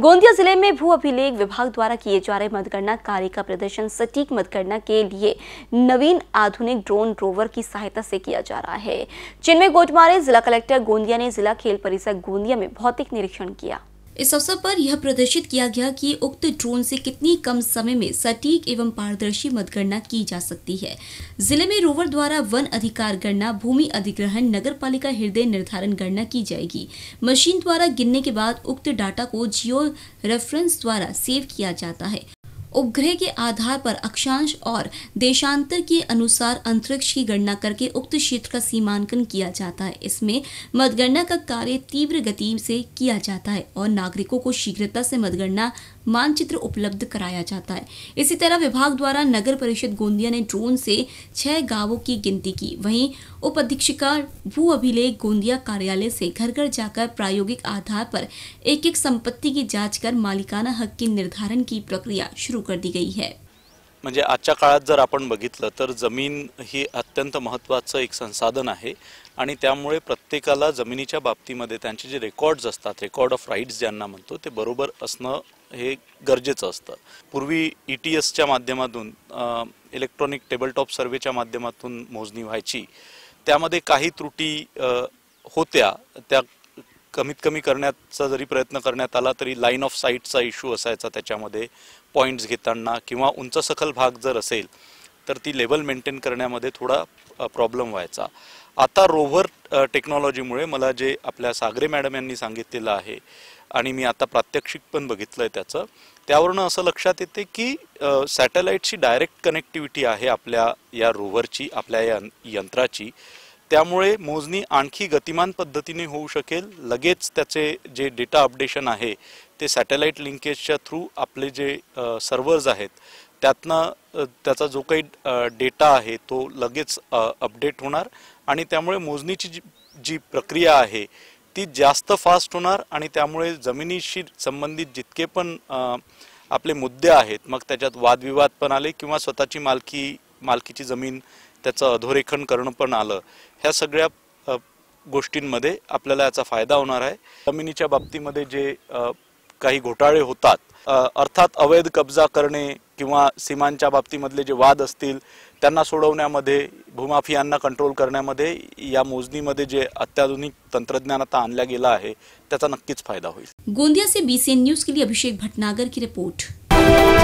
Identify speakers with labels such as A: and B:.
A: गोंदिया जिले में भू अभिलेख विभाग द्वारा किए जा रहे मतगणना कार्य का प्रदर्शन सटीक मतगणना के लिए नवीन आधुनिक ड्रोन रोवर की सहायता से किया जा रहा है चिन्मय गोटमारे जिला कलेक्टर गोंदिया ने जिला खेल परिसर गोंदिया में भौतिक निरीक्षण किया इस अवसर पर यह प्रदर्शित किया गया कि उक्त ड्रोन से कितनी कम समय में सटीक एवं पारदर्शी मतगणना की जा सकती है जिले में रोवर द्वारा वन अधिकार गणना भूमि अधिग्रहण नगर पालिका हृदय निर्धारण गणना की जाएगी मशीन द्वारा गिनने के बाद उक्त डाटा को जियो रेफरेंस द्वारा सेव किया जाता है उपग्रह के आधार पर अक्षांश और देशांतर के अनुसार अंतरिक्ष की गणना करके उक्त क्षेत्र का सीमांकन किया जाता है इसमें मतगणना का कार्य तीव्र गति से किया जाता है और नागरिकों को शीघ्रता से मतगणना मानचित्र उपलब्ध कराया जाता है इसी तरह विभाग द्वारा नगर परिषद गोंदिया ने ड्रोन से छह गांवों की गिनती की वहीं उप अधीक्षिका भू अभिलेख गोंदिया कार्यालय से घर घर जाकर प्रायोगिक आधार पर एक एक संपत्ति की जांच कर मालिकाना हक के निर्धारण की प्रक्रिया शुरू कर दी गई है
B: म्हणजे आजच्या काळात जर आपण बघितलं तर जमीन ही अत्यंत महत्त्वाचं एक संसाधन आहे आणि त्यामुळे प्रत्येकाला जमिनीच्या बाबतीमध्ये त्यांचे जे रेकॉर्ड्स असतात रेकॉर्ड ऑफ राईट्स ज्यांना म्हणतो ते बरोबर असणं हे गरजेचं असतं पूर्वी ई e टी एसच्या माध्यमातून इलेक्ट्रॉनिक टेबलटॉप सर्वेच्या माध्यमातून मोजणी व्हायची त्यामध्ये काही त्रुटी होत्या त्या कमीत कमी करण्याचा जरी प्रयत्न करण्यात आला तरी लाईन ऑफ साईटचा इश्यू असायचा त्याच्यामध्ये पॉईंट्स घेताना किंवा उंच सखल भाग जर असेल तर ती लेवल मेंटेन करण्यामध्ये थोडा प्रॉब्लेम व्हायचा आता रोव्हर टेक्नॉलॉजीमुळे मला जे आपल्या सागरे मॅडम यांनी सांगितलेलं आहे आणि मी आता प्रात्यक्षिक पण बघितलं आहे त्याचं त्यावरून असं लक्षात येते की सॅटेलाईटची डायरेक्ट कनेक्टिव्हिटी आहे आपल्या या रोव्हरची आपल्या या यंत्राची त्यामुळे मोजणी आणखी गतिमान पद्धतीने होऊ शकेल लगेच त्याचे जे डेटा अपडेशन आहे ते सॅटेलाईट लिंकेजच्या थ्रू आपले जे सर्वर्स आहेत त्यातनं त्याचा जो काही डेटा आहे तो लगेच अपडेट होणार आणि त्यामुळे मोजणीची जी जी प्रक्रिया आहे ती जास्त फास्ट होणार आणि त्यामुळे जमिनीशी संबंधित जितके पण आपले मुद्दे आहेत मग त्याच्यात वादविवाद पण आले किंवा स्वतःची मालकी मालकीची जमीन त्याचं अधोरेखन करणं पण आलं ह्या सगळ्या गोष्टींमध्ये आपल्याला याचा फायदा होणार आहे जमिनीच्या बाबतीमध्ये जे काही घोटाळे होतात अर्थात अवैध कब्जा करणे किंवा सीमांच्या बाबतीमधले जे वाद असतील त्यांना सोडवण्यामध्ये भूमाफियांना कंट्रोल करण्यामध्ये या मोजणीमध्ये जे अत्याधुनिक तंत्रज्ञान आता आणल्या गेलं आहे त्याचा नक्कीच फायदा होईल
A: गोंदिया से बीसीएन न्यूज के लिए अभिषेक भटनागर की रिपोर्ट